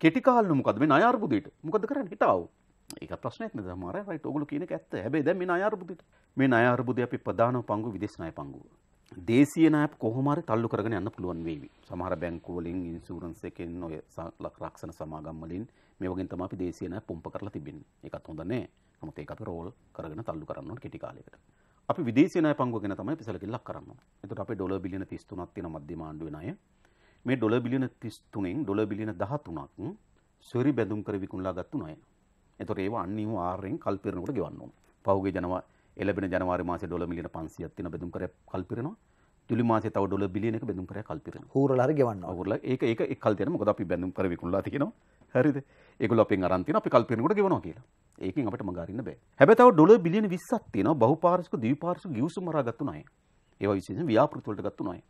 කෙටිකාල්න මොකද මේ අයාර්බුදයට මොකද කරන්න හිටාව ඒක ප්‍රශ්නයක් නද මර රයිට ඔගුල කියනක ඇත්ත හැබේ දැ මේ අයාර්බුදට මේ අයාර්බුදය අපි ප්‍රධාන පංගු විදේශනාය පංගුව දේශයනය කොහමර තල්ලු කරගෙන යන්න පුළුවන් වේවි සමහර බැංකුවලින් ඉන්සූරන්සකෙන් ඔය රක්ෂණ සමාගම්මලින් මේ වගේ තම අපි දේශයනය පොම්ප කරලා තිබින් එකත් හොඳනෑ නමුත් ඒකත් රෝල් කරගෙන තල්ලු කරන්න කෙටිකාලයකට අපි විදේශනය පංගුව ගෙන තමයි පිසලකිල්ලක් කරන්න එතට අප ඩොල බිලියන තිස්තුනත් තින මධ්‍යමාණ්ඩුවනය මේ ඩොල බිලියන 33න් ඩොල බිලියන 13ක් ස්වරි බැඳුම් කර විකුණලා ගත්තු ණය. එතකොට ඒව අනිවාර්යෙන් කල්පිරනකොට ගෙවන්න ඕන. පහුගිය ජනවාරි එළබෙන ජනවාරි මාසේ ඩොලර් මිලියන 500ක් තියෙන බෙදුම් කරය කල්පිරනවා. ජුලි මාසේ තව ඩොලර් බිලියන එක බෙදුම් කරය කල්පිරනවා. හූරලා හරි ගෙවන්නවා. හූරලා ඒක ඒක එක් කල් තියෙනවා. මොකද අපි බෙදුම් කර විකුණලා තියෙනවා. හරිද? ඒගොල්ලෝ අපෙන් අරන් තියෙනවා. අපි කල්පිරනකොට ගෙවනවා කියලා. ඒකෙන් අපිට මඟ අරින්න බෑ. හැබැයි තව ඩොලර් බිලියන 20ක් තියෙනවා. බහුපාර්ශ්වික ද්විපාර්ශ්වික ගිවිසුම් හරහා ගත්තු ණය. ඒවා විශේෂයෙන් ව්‍යාපෘති වලට ගත්තු ණය.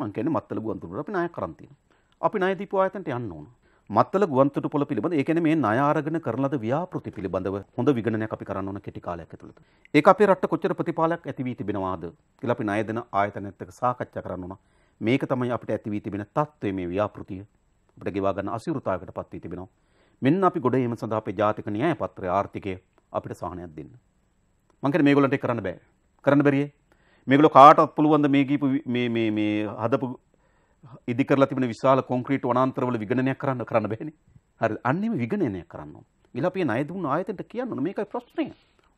මං කියන්නේ මත්තල ගුවන්තොටුපොළ අපි ණය කරන් තියෙනවා. අපි ණය දීපු ආයතනට යන්න ඕන. මත්තල ගුවන්තොටුපොළ පිළිබඳ ඒ කියන්නේ මේ ණය අරගෙන කරන ලද ව්‍යාපෘති පිළිබඳව හොඳ විගණනයක් අපි කරන්න ඕන කෙටි කාලයක් ඇතුළත. ඒක අපේ රටට කොච්චර ප්‍රතිඵලයක් ඇති වී තිබෙනවාද කියලා අපි ණය දෙන ආයතනයත් එක්ක සාකච්ඡා කරන්න ඕන. මේක තමයි අපිට ඇති වී තිබෙන තත්ත්වය මේ ව්‍යාපෘතිය. අපිට ගෙවා ගන්න අසීරුතාවයකට පත් වී තිබෙනවා. මෙන්න අපි ගොඩ ඒම සඳහා අපේ ජාතික න්‍යාය පත්‍රය ආර්ථිකය අපිට සහනයක් දෙන්න. මං කියන්නේ මේගොල්ලන්ට කරන්න බෑ. කරන්න බැරියේ මේගොල්ලෝ කාටවත් පුළුවන් මේ ගීපු මේ මේ මේ හදපු ඉදි කරලා තිබෙන විශාල කොන්ක්‍රීට් වනාන්තරවල විගණනයක් කරන්න කරන්න බෑනේ. හරි. අන්න එමෙ විගණනයක් කරන්න ඕන. ඊළඟ අපි ණය දුන්න ආයතනට කියන්න ඕන මේකයි ප්‍රශ්නේ.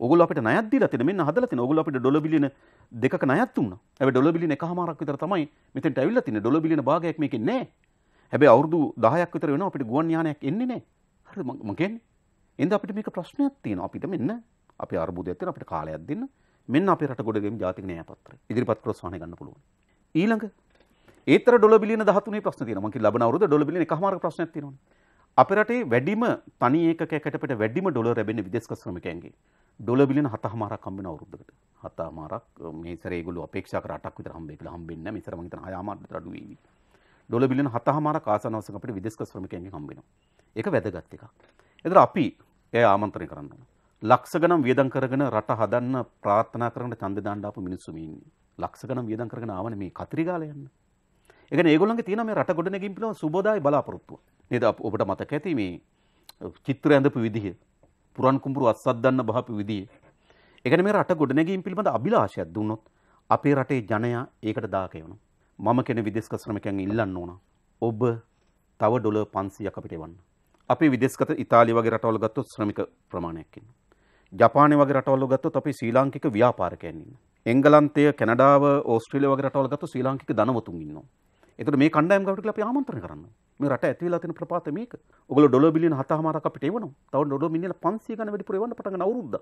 ඔගොල්ලෝ අපිට ණයක් දීලා තියෙන මෙන්න හදලා තියෙන. ඔගොල්ලෝ අපිට ඩොලර් බිලියන දෙකක ණයක් දුන්නා. හැබැයි ඩොලර් බිලියන එකහමාරක් විතර තමයි මෙතෙන්ට ඇවිල්ලා තියෙන්නේ. ඩොලර් බිලියන භාගයක් මේකේ නැහැ. හැබැයි අවුරුදු 10ක් විතර වෙනවා අපිට ගුවන් යානයක් එන්නේ නැහැ. හරිද මම කියන්නේ? එහෙනම් අපිට මේක ප්‍රශ්නයක් තියෙනවා. අපිට මෙන්න අපි අර්බුදයක් තියෙන අපිට කාලයක් දෙන්න. මෙන්න අපේ රට ගොඩ ගැනීම ජාතික න්‍යාය පත්‍රය ඉදිරිපත් කරලා සහන ගන්න පුළුවන්. ඊළඟ ඒතර ඩොල බිලියන 13 ප්‍රශ්න තියෙනවා. මං කිව්ල ලබන අවුරුද්ද ඩොල බිලියන එකමාරක ප්‍රශ්නයක් තියෙනවානේ. අපේ රටේ වැඩිම තනි ඒකකයකට පිට වැඩිම ඩොලර් ලැබෙන්නේ විදේශගත ශ්‍රමිකයන්ගේ. ඩොල බිලියන 7මාරක් හම්බෙන අවුරුද්දකට. 7මාරක් මේ ඉස්සර ඒගොල්ලෝ අපේක්ෂා කර 8ක් විතර හම්බෙයි කියලා හම්බෙන්නේ නැහැ. මේ ඉස්සර මං හිතන 6මාරක් විතර අඩු වෙයි. ඩොල බිලියන 7මාරක් ආසන අවශ්‍ය අපිට විදේශගත ශ්‍රමිකයන්ගෙන් හම්බෙනවා. ඒක වැදගත් එකක්. එතන අපි එයා ආමන්ත්‍රණය කරන්න ඕන. ලක්ෂ ගණන් වියදම් කරගෙන රට හදන්න ප්‍රාර්ථනා කරන ඡන්ද දාන්න ආපු මිනිස්සු මේ ඉන්නේ. ලක්ෂ ගණන් වියදම් කරගෙන ආවනේ මේ කතරි ගාලා යන්න. ඒ කියන්නේ ඒගොල්ලන්ගේ තියෙන මේ රට ගොඩනැගීම් පිළිබඳ සුබෝදායි බලාපොරොත්තුව. නේද ඔබට මතක ඇති මේ චිත්‍ර ඇඳපු විදිහ, පුරන් කුඹුරු අස්සද්දන්න බහපු විදිහ. ඒ කියන්නේ මේ රට ගොඩනැගීම් පිළිබඳ අභිලාෂයක් දුන්නොත් අපේ රටේ ජනයා ඒකට දායක වෙනවා. මම කෙන විදේශගත ශ්‍රමිකයන් ඉල්ලන්න ඕන. ඔබ තව ඩොලර් 500ක් අපිට එවන්න. අපි විදේශගත ඉතාලිය වගේ රටවල් ගත්තොත් ශ්‍රමික ප්‍රමාණයක් ඉන්නවා. ජපානය වගේ රටවල්ල ගත්තොත් අපි ශ්‍රී ලාංකික ව්‍යාපාරකයන් ඉන්න. එංගලන්තය කැනඩාව ඕස්ට්‍රේලියාව වගේ රටවල් ගත්තොත් ශ්‍රී ලාංකික ධනවතුන් ඉන්නවා. ඒතකොට මේ කණ්ඩායම් ගාවට අපි ආමන්ත්‍රණය කරන්න. මේ රට ඇති වෙලා තියෙන ප්‍රපාත මේක. ඔයගොල්ලෝ ඩොලර් බිලියන 7මාරක් අපිට එවනවා. තව ඩොලර් මිලියන 500 ගන්න වැඩිපුර එවන්න පටන් ගන්න අවුරුද්ද.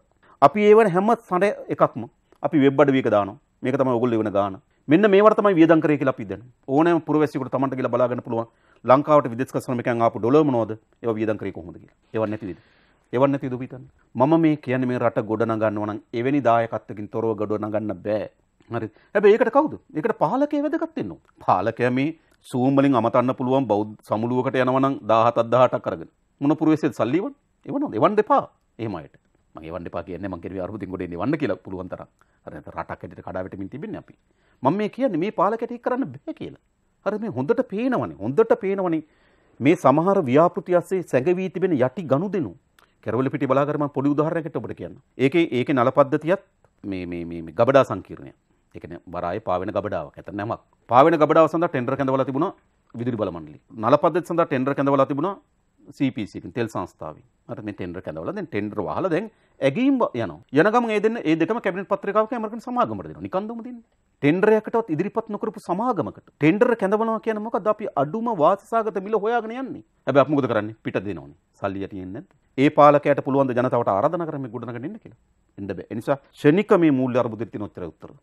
අපි ඒවන හැම සැර එකක්ම අපි වෙබ් අඩවියක දානවා. මේක තමයි ඔයගොල්ලෝ එවන ගාන. මෙන්න මේවට තමයි වියදම් කරේ කියලා අපි දන්නේ. ඕනෑම පුරවැසියෙකුට Tamanට කියලා බලා ගන්න පුළුවන්. ලංකාවට විදේශ කසනමකයන් ආපු ඩොලර් මොනවද? ඒවා වියදම් කරේ කොහොමද කියලා. ඒවා නැතිද? එවන්න නැති දුපිතන්න. මම මේ කියන්නේ මේ රට ගොඩනගන්නව නම් එවැනි දායකත්වකින් තොරව ගොඩනගන්න බෑ. හරි. හැබැයි ඒකට කවුද? ඒකට පාලකයා වැදගත් වෙන්න ඕන. පාලකයා මේ සූම් වලින් අමතන්න පුළුවන් බෞද්ධ සමුළුවකට යනවා නම් 17ක් 18ක් අරගෙන. මොන පුරවැසියෙද සල්ලි එවන්න? එවන්න එවන්න දෙපා. එහෙම අයට. මගේ වන්න එපා කියන්නේ මං කෙරුවේ අරුතින් ගොඩේ එවන්න කියලා පුළුවන් තරම්. හරි නැත්නම් රටක් ඇතුළේ කඩාවැටෙමින් තිබෙන්නේ අපි. මම මේ කියන්නේ මේ පාලකයට ඒක කරන්න බෑ කියලා. හරි මේ හොඳට පේනවනේ. හොඳට පේනවනේ. මේ සමහර ව්‍යාපෘති ඇස්සේ සැඟවී තිබෙන යටි ගනුදෙනු කැරවල පිටි බලාගරම පොඩි උදාහරණයකට ඔබට කියන්න. ඒකේ ඒකේ නල පද්ධතියත් මේ මේ මේ මේ ගබඩා සංකීර්ණය. ඒ කියන්නේ බරායේ පාවෙන ගබඩාවක්. නැත්නම් නමක්. පාවෙන ගබඩාව සඳහා ටෙන්ඩර් කැඳවලා තිබුණා විදුලි බල මණ්ඩලය. නල පද්ධතිය සඳහා ටෙන්ඩර් කැඳවලා තිබුණා CPC එකෙන් තෙල් සංස්ථාවෙන්. අර මේ ටෙන්ඩර් කැඳවලා දැන් ටෙන්ඩර් වහලා දැන් ඇගීම් යනවා. යන ගමන් ඒ දෙන්න ඒ දෙකම කැබිනට් පත්‍රිකාවක ඇමරිකන් සමාගමට දෙනවා. නිකන් දුමු දෙන්නේ. ටෙන්ඩරයකටවත් ඉදිරිපත් නොකරපු සමාගමකට ටෙන්ඩර කැඳවනවා කියන මොකද අපි අඩුම වාසසාගත මිල හොයාගෙන යන්නේ. හැබැයි අපි මොකද කරන්නේ? පිට දෙනෝනේ. සල්ලි යටින් එන්නේ නැද්ද? ඒ පාලකයට පුළුවන් ජනතාවට ආරාධනා කරන්නේ ගොඩනගන්න ඉන්න කියලා. එන්න බෑ. ඒ නිසා ශනික මේ මූල්‍ය අර්බුදෙත් තියෙන උත්තර උත්තර.